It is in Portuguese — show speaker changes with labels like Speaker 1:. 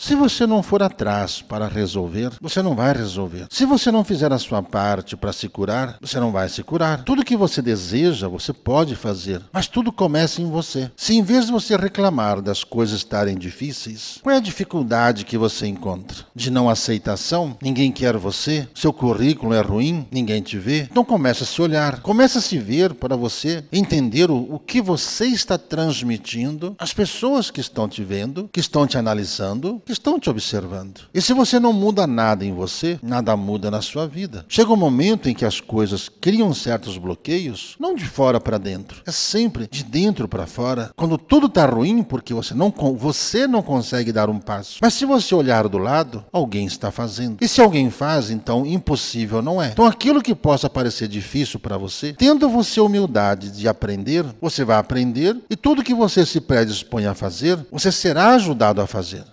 Speaker 1: Se você não for atrás para resolver, você não vai resolver. Se você não fizer a sua parte para se curar, você não vai se curar. Tudo que você deseja, você pode fazer, mas tudo começa em você. Se em vez de você reclamar das coisas estarem difíceis, qual é a dificuldade que você encontra? De não aceitação? Ninguém quer você? Seu currículo é ruim? Ninguém te vê? Então começa a se olhar, começa a se ver para você entender o, o que você está transmitindo às pessoas que estão te vendo, que estão te analisando, estão te observando. E se você não muda nada em você, nada muda na sua vida. Chega um momento em que as coisas criam certos bloqueios, não de fora para dentro, é sempre de dentro para fora. Quando tudo está ruim porque você não você não consegue dar um passo. Mas se você olhar do lado, alguém está fazendo. E se alguém faz, então impossível não é. Então aquilo que possa parecer difícil para você, tendo você humildade de aprender, você vai aprender e tudo que você se predispõe a fazer, você será ajudado a fazer.